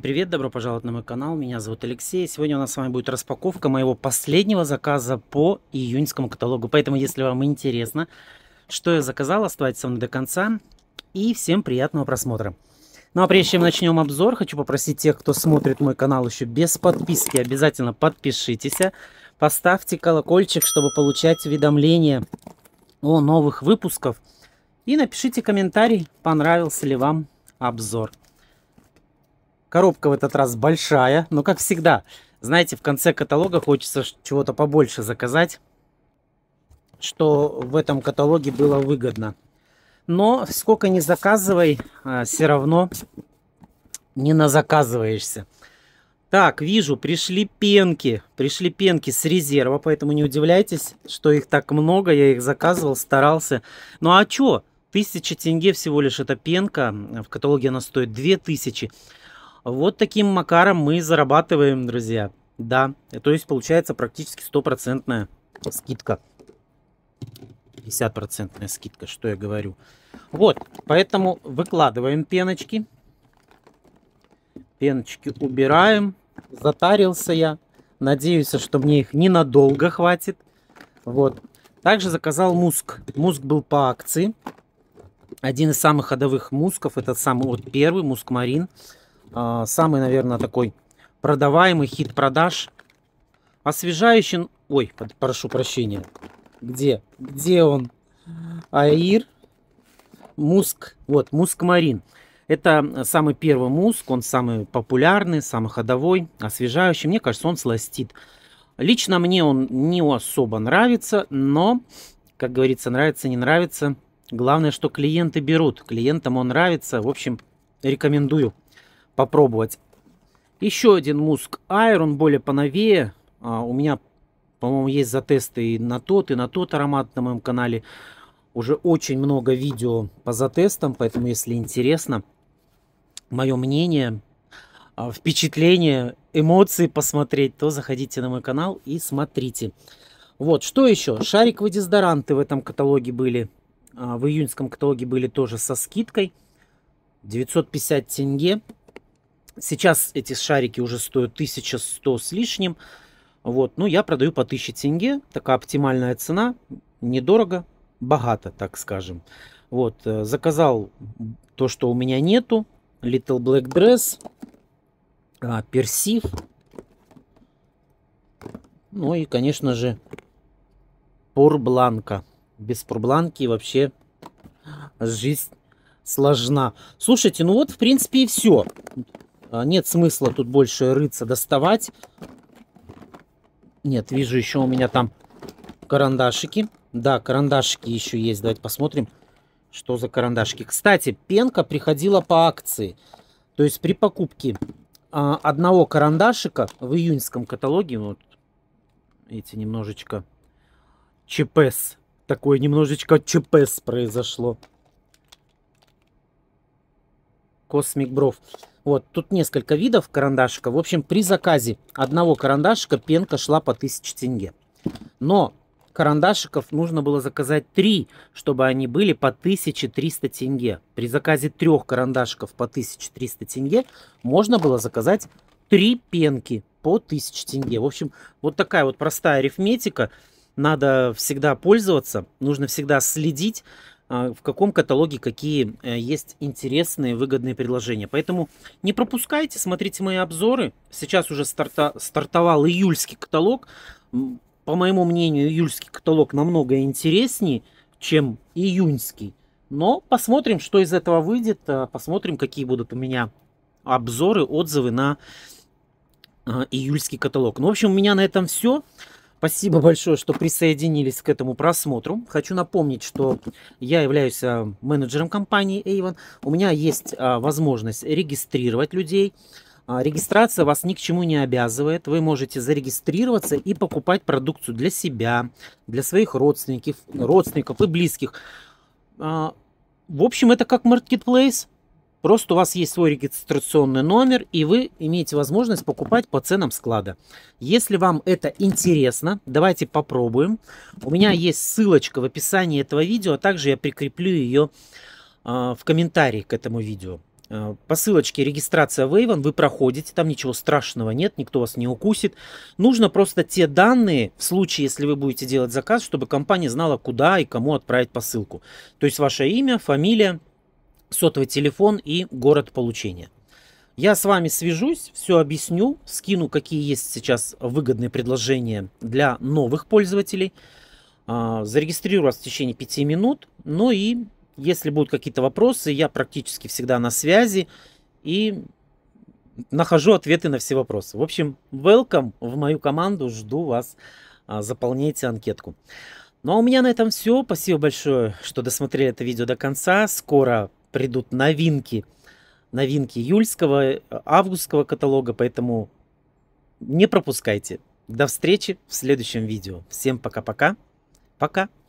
Привет, добро пожаловать на мой канал, меня зовут Алексей. Сегодня у нас с вами будет распаковка моего последнего заказа по июньскому каталогу. Поэтому, если вам интересно, что я заказал, оставайтесь со мной до конца. И всем приятного просмотра. Ну а прежде чем начнем обзор, хочу попросить тех, кто смотрит мой канал еще без подписки, обязательно подпишитесь, поставьте колокольчик, чтобы получать уведомления о новых выпусках. И напишите комментарий, понравился ли вам обзор. Коробка в этот раз большая, но как всегда, знаете, в конце каталога хочется чего-то побольше заказать, что в этом каталоге было выгодно. Но сколько не заказывай, а, все равно не назаказываешься. Так, вижу, пришли пенки. Пришли пенки с резерва, поэтому не удивляйтесь, что их так много. Я их заказывал, старался. Ну а чё? Тысяча тенге всего лишь эта пенка. В каталоге она стоит две тысячи. Вот таким макаром мы зарабатываем, друзья. Да, то есть получается практически стопроцентная скидка. 50% скидка, что я говорю. Вот, поэтому выкладываем пеночки. Пеночки убираем. Затарился я. Надеюсь, что мне их ненадолго хватит. Вот. Также заказал муск. Муск был по акции. Один из самых ходовых мусков. Это самый вот первый муск Марин. А, самый, наверное, такой продаваемый хит продаж. Освежающий... Ой, прошу прощения. Где? Где он? Аир. Муск. Вот, мускмарин. Это самый первый муск, он самый популярный, самый ходовой, освежающий. Мне кажется, он сластит. Лично мне он не особо нравится, но, как говорится, нравится, не нравится. Главное, что клиенты берут. Клиентам он нравится. В общем, рекомендую попробовать. Еще один Муск Iron, более поновее. А, у меня, по-моему, есть затесты и на тот, и на тот аромат на моем канале. Уже очень много видео по затестам, поэтому, если интересно, мое мнение, а, впечатление, эмоции посмотреть, то заходите на мой канал и смотрите. Вот, что еще? Шариковые дезодоранты в этом каталоге были. А, в июньском каталоге были тоже со скидкой. 950 тенге. Сейчас эти шарики уже стоят 1100 с лишним. Вот, ну я продаю по 1000 тенге, такая оптимальная цена, недорого, богато, так скажем. Вот, э, заказал то, что у меня нету, Little Black Dress, а, Персив, ну и, конечно же, Пурбланка. Без Пурбланки вообще жизнь сложна. Слушайте, ну вот, в принципе, и все. А, нет смысла тут больше рыться, доставать. Нет, вижу еще у меня там карандашики. Да, карандашики еще есть. Давайте посмотрим, что за карандашики. Кстати, пенка приходила по акции. То есть при покупке а, одного карандашика в июньском каталоге, вот эти немножечко ЧПС, такое немножечко ЧПС произошло. Космик Бров. Вот, тут несколько видов карандашика. В общем, при заказе одного карандашика пенка шла по 1000 тенге. Но карандашиков нужно было заказать 3, чтобы они были по 1300 тенге. При заказе трех карандашиков по 1300 тенге можно было заказать 3 пенки по 1000 тенге. В общем, вот такая вот простая арифметика. Надо всегда пользоваться, нужно всегда следить а, в каком каталоге какие э, есть интересные выгодные предложения. Поэтому не пропускайте, смотрите мои обзоры. Сейчас уже старта, стартовал июльский каталог. По моему мнению, июльский каталог намного интереснее, чем июньский. Но посмотрим, что из этого выйдет. А посмотрим, какие будут у меня обзоры, отзывы на а, июльский каталог. Ну, в общем, у меня на этом все. Спасибо большое, что присоединились к этому просмотру. Хочу напомнить, что я являюсь а, менеджером компании Avon. У меня есть а, возможность регистрировать людей. А, регистрация вас ни к чему не обязывает. Вы можете зарегистрироваться и покупать продукцию для себя, для своих родственников, родственников и близких. В общем, это как маркетплейс. Просто у вас есть свой регистрационный номер, и вы имеете возможность покупать по ценам склада. Если вам это интересно, давайте попробуем. У меня есть ссылочка в описании этого видео, а также я прикреплю ее а, в комментарии к этому видео. А, по ссылочке регистрация вейван, вы проходите, там ничего страшного нет, никто вас не укусит. Нужно просто те данные, в случае, если вы будете делать заказ, чтобы компания знала, куда и кому отправить посылку. То есть ваше имя, фамилия, сотовый телефон и город получения. Я с вами свяжусь, все объясню, скину, какие есть сейчас выгодные предложения для новых пользователей. А, зарегистрирую вас в течение 5 минут. Ну и если будут какие-то вопросы, я практически всегда на связи и нахожу ответы на все вопросы. В общем, welcome в мою команду, жду вас, а, заполняйте анкетку. Ну а у меня на этом все. Спасибо большое, что досмотрели это видео до конца. Скоро придут новинки, новинки июльского, э, августского каталога, поэтому не пропускайте. До встречи в следующем видео. Всем пока-пока. Пока. -пока. пока.